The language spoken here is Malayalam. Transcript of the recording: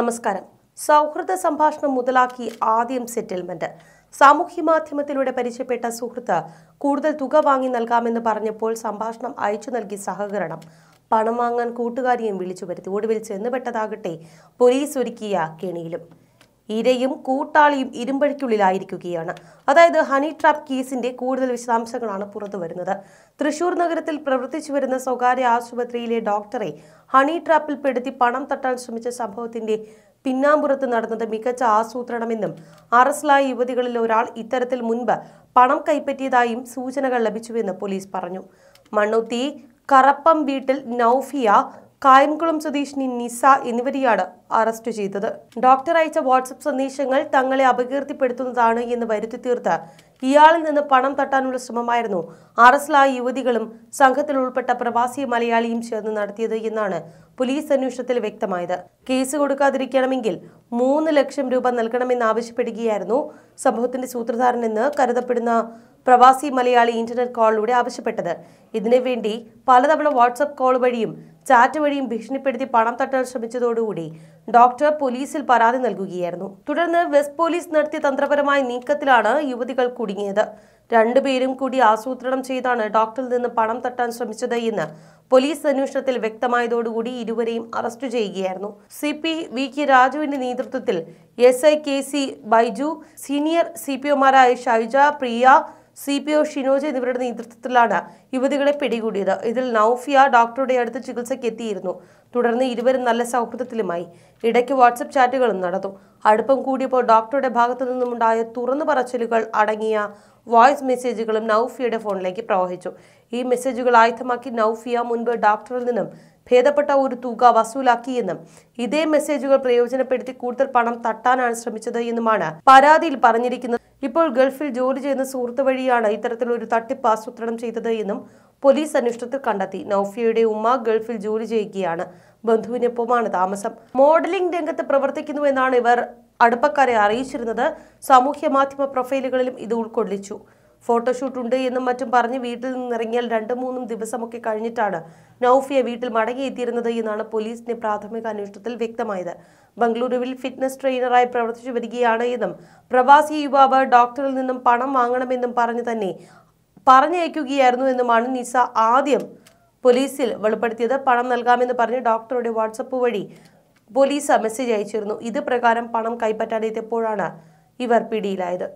നമസ്കാരം സൗഹൃദ സംഭാഷണം മുതലാക്കി ആദ്യം സെറ്റിൽമെന്റ് സാമൂഹ്യ മാധ്യമത്തിലൂടെ പരിചയപ്പെട്ട സുഹൃത്ത് കൂടുതൽ തുക വാങ്ങി നൽകാമെന്ന് പറഞ്ഞപ്പോൾ സംഭാഷണം അയച്ചു നൽകി സഹകരണം പണം വാങ്ങാൻ കൂട്ടുകാരിയും വിളിച്ചു വരുത്തി ഒടുവിൽ ചെന്നുപെട്ടതാകട്ടെ പോലീസ് ഒരുക്കിയ കെണിയിലും ഇരയും കൂട്ടാളിയും ഇരുമ്പഴിക്കുള്ളിലായിരിക്കുകയാണ് അതായത് ഹണി ട്രാപ്പ് കേസിന്റെ കൂടുതൽ വിശദാംശങ്ങളാണ് പുറത്തു വരുന്നത് തൃശൂർ നഗരത്തിൽ പ്രവർത്തിച്ചു വരുന്ന സ്വകാര്യ ആശുപത്രിയിലെ ഡോക്ടറെ ഹണി ട്രാപ്പിൽ പെടുത്തി പണം തട്ടാൻ ശ്രമിച്ച സംഭവത്തിന്റെ പിന്നാമ്പുറത്ത് നടന്നത് മികച്ച ആസൂത്രണമെന്നും അറസ്റ്റിലായ യുവതികളിൽ ഒരാൾ ഇത്തരത്തിൽ മുൻപ് പണം കൈപ്പറ്റിയതായും സൂചനകൾ ലഭിച്ചുവെന്ന് പോലീസ് പറഞ്ഞു മണ്ണുത്തി കറപ്പം വീട്ടിൽ നൌഫിയ കായംകുളം സ്വദേശിനി നിസ എന്നിവരെയാണ് അറസ്റ്റ് ചെയ്തത് ഡോക്ടർ അയച്ച വാട്സപ്പ് സന്ദേശങ്ങൾ തങ്ങളെ അപകീർത്തിപ്പെടുത്തുന്നതാണ് എന്ന് വരുത്തി തീർത്ത് ഇയാളിൽ നിന്ന് പണം തട്ടാനുള്ള ശ്രമമായിരുന്നു അറസ്റ്റിലായ യുവതികളും സംഘത്തിൽ ഉൾപ്പെട്ട പ്രവാസി മലയാളിയും ചേർന്ന് നടത്തിയത് എന്നാണ് പോലീസ് അന്വേഷണത്തിൽ വ്യക്തമായത് കേസ് കൊടുക്കാതിരിക്കണമെങ്കിൽ മൂന്ന് ലക്ഷം രൂപ നൽകണമെന്ന് ആവശ്യപ്പെടുകയായിരുന്നു സംഭവത്തിന്റെ സൂത്രധാരനെന്ന് കരുതപ്പെടുന്ന പ്രവാസി മലയാളി ഇന്റർനെറ്റ് കോളിലൂടെ ആവശ്യപ്പെട്ടത് ഇതിനുവേണ്ടി പലതവണ വാട്സപ്പ് കോൾ വഴിയും ചാറ്റ് വഴിയും ഭീഷണിപ്പെടുത്തി പണം തട്ടാൻ ശ്രമിച്ചതോടുകൂടി ഡോക്ടർ പോലീസിൽ പരാതി നൽകുകയായിരുന്നു തുടർന്ന് വെസ്റ്റ് പോലീസ് നടത്തിയ തന്ത്രപരമായ നീക്കത്തിലാണ് യുവതികൾ കുടുങ്ങിയത് രണ്ടുപേരും കൂടി ആസൂത്രണം ചെയ്താണ് ഡോക്ടറിൽ നിന്ന് പണം തട്ടാൻ ശ്രമിച്ചത് എന്ന് പോലീസ് അന്വേഷണത്തിൽ വ്യക്തമായതോടുകൂടി ഇരുവരെയും അറസ്റ്റ് ചെയ്യുകയായിരുന്നു സി പി വി കെ രാജുവിന്റെ നേതൃത്വത്തിൽ S I K C Baiju senior C P ഒമാരായ Shaija Priya C P O Shinoj എന്നിവരുടെ നേതൃത്വത്തിലാണ് യുവതികളെ പിടികൂടിയത് ഇതിൽ നൌഫിയ ഡോക്ടറുടെ അടുത്ത് ചികിത്സയ്ക്ക് എത്തിയിരുന്നു തുടർന്ന് ഇരുവരും നല്ല സൗഹൃദത്തിലുമായി ഇടയ്ക്ക് വാട്സപ്പ് ചാറ്റുകളും നടന്നു അടുപ്പം കൂടിയപ്പോൾ ഡോക്ടറുടെ ഭാഗത്തു നിന്നുമുണ്ടായ തുറന്നു പറച്ചിലുകൾ അടങ്ങിയ വോയിസ് മെസ്സേജുകളും നൌഫിയയുടെ ഫോണിലേക്ക് പ്രവഹിച്ചു ഈ മെസ്സേജുകൾ ആയുധമാക്കി നൌഫിയ മുൻപ് ഡോക്ടറിൽ നിന്നും ഭേദപ്പെട്ട ഒരു തുക വസൂലാക്കിയെന്നും ഇതേ മെസ്സേജുകൾ പ്രയോജനപ്പെടുത്തി കൂടുതൽ പണം തട്ടാനാണ് ശ്രമിച്ചത് എന്നുമാണ് പരാതിയിൽ പറഞ്ഞിരിക്കുന്നത് ഇപ്പോൾ ഗൾഫിൽ ജോലി ചെയ്യുന്ന സുഹൃത്ത് വഴിയാണ് ഇത്തരത്തിലൊരു തട്ടിപ്പ് ആസൂത്രണം ചെയ്തത് എന്നും പോലീസ് അന്വേഷണത്തിൽ കണ്ടെത്തി നൌഫിയയുടെ ഉമ്മ ഗൾഫിൽ ജോലി ചെയ്യുകയാണ് ബന്ധുവിനൊപ്പമാണ് താമസം മോഡലിംഗ് രംഗത്ത് പ്രവർത്തിക്കുന്നുവെന്നാണ് ഇവർ അടുപ്പക്കാരെ അറിയിച്ചിരുന്നത് സാമൂഹ്യ മാധ്യമ പ്രൊഫൈലുകളിലും ഇത് ഉൾക്കൊള്ളിച്ചു ഫോട്ടോഷൂട്ട് ഉണ്ട് എന്നും മറ്റും പറഞ്ഞ് വീട്ടിൽ നിന്നിറങ്ങിയാൽ രണ്ടു മൂന്നും ദിവസമൊക്കെ കഴിഞ്ഞിട്ടാണ് നൌഫിയ വീട്ടിൽ മടങ്ങിയെത്തിയിരുന്നത് എന്നാണ് പോലീസിന്റെ പ്രാഥമിക അന്വേഷണത്തിൽ വ്യക്തമായത് ബംഗളൂരുവിൽ ഫിറ്റ്നസ് ട്രെയിനറായി പ്രവർത്തിച്ചു വരികയാണ് എന്നും പ്രവാസി യുവാവ് ഡോക്ടറിൽ നിന്നും പണം വാങ്ങണമെന്നും പറഞ്ഞു തന്നെ പറഞ്ഞയക്കുകയായിരുന്നു എന്നുമാണ് നിസ ആദ്യം പോലീസിൽ വെളിപ്പെടുത്തിയത് പണം നൽകാമെന്ന് പറഞ്ഞ് ഡോക്ടറുടെ വാട്സപ്പ് വഴി പോലീസ് മെസ്സേജ് അയച്ചിരുന്നു ഇത് പ്രകാരം പണം കൈപ്പറ്റാൻ എത്തിയപ്പോഴാണ് ഇവർ പിടിയിലായത്